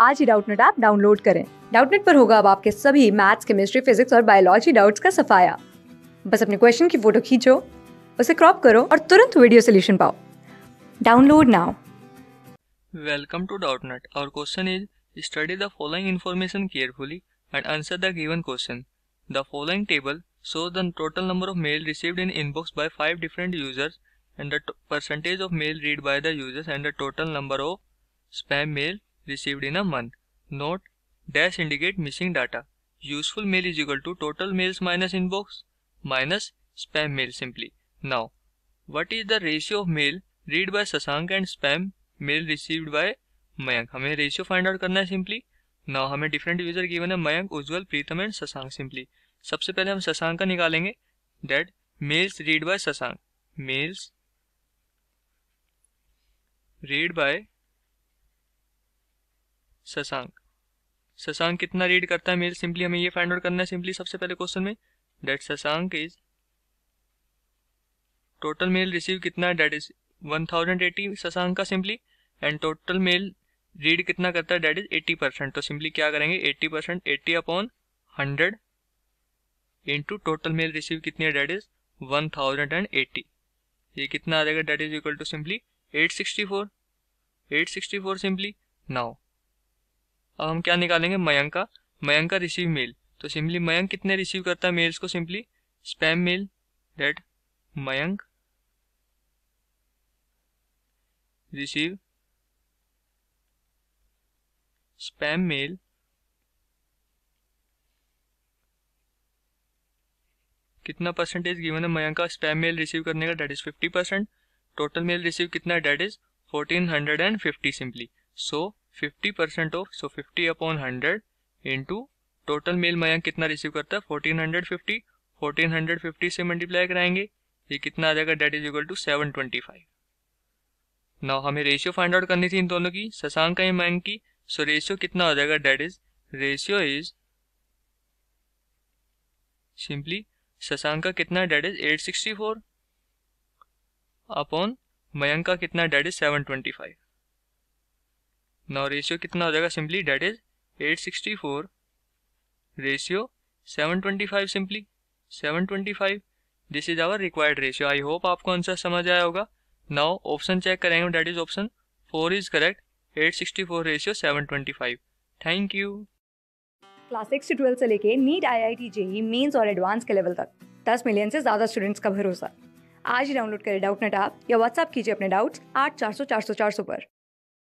आज ही Doubtnut app download करें डाउटनेट पर होगा अब आपके सभी मैथ्स केमिस्ट्री फिजिक्स और बायोलॉजी डाउट्स का सफाया बस अपने क्वेश्चन की फोटो खींचो उसे क्रॉप करो और तुरंत वीडियो सोल्यूशन पाओ download now welcome to Doubtnut our question is study the following information carefully and answer the given question the following table show the total number of mail received in inbox by five different users and the percentage of mail read by the users and the total number of spam mail received in a month. Note dash indicate missing data. Useful mail is equal to total mails minus inbox minus spam mail simply. Now, what is the ratio of mail read by Sasank and spam mail received by Mayank? हमें ratio find out करना है simply. Now हमें different user given है Mayank, Ujjwal, Pritham and Sasank simply. सबसे पहले हम Sasank का निकालेंगे. That mails read by Sasank. Mails read by Shashank Shashank कितना रीड करता है मेल सिंपली हमें ये फाइंड आउट करना है सिंपली सबसे पहले क्वेश्चन में that Shashank is total mail receive कितना है that is one thousand eighty Shashank का simply and total mail read कितना करता है डेट इज एट्टी परसेंट तो सिंपली क्या करेंगे eighty percent eighty upon hundred into total mail receive कितनी है that is one thousand and eighty ये कितना आ जाएगा that is equal to simply eight sixty four eight sixty four simply now अब हम क्या निकालेंगे मयंक का मयंक का रिसीव मेल तो सिंपली मयंक कितने रिसीव करता है मेल्स को simply spam mail that Mayank receive spam mail कितना परसेंटेज गिवन है मयंक का स्पैम मेल रिसीव करने का that is fifty percent total mail receive कितना है that is fourteen hundred and fifty simply so fifty percent of so fifty upon hundred into total mail Mayank कितना receive करता है fourteen hundred fifty fourteen hundred fifty से multiply कराएंगे ये कितना आ जाएगा that is equal to seven twenty five now हमें रेशियो फाइंड आउट करनी थी इन दोनों की शशांक का मयंक की सो so, रेशियो कितना हो जाएगा that is ratio is simply Shashank का कितना that is eight sixty four upon Mayank का कितना that is seven twenty five now ratio कितना हो जाएगा simply that is 864 ratio 725 simply 725 this is our required ratio I hope आपको आंसर समझ आया होगा नाउ ऑप्शन चेक करेंगे that is option four is correct 864 ratio 725 thank you class six से twelfth से लेके NEET I I T JEE mains और advance के लेवल तक 10 मिलियन से ज़्यादा स्टूडेंट्स का भरोसा आज ही डाउनलोड करें डाउट नेट आप या व्हाट्सअप कीजिए अपने डाउट्स आठ चार सौ चार सौ चार सौ पर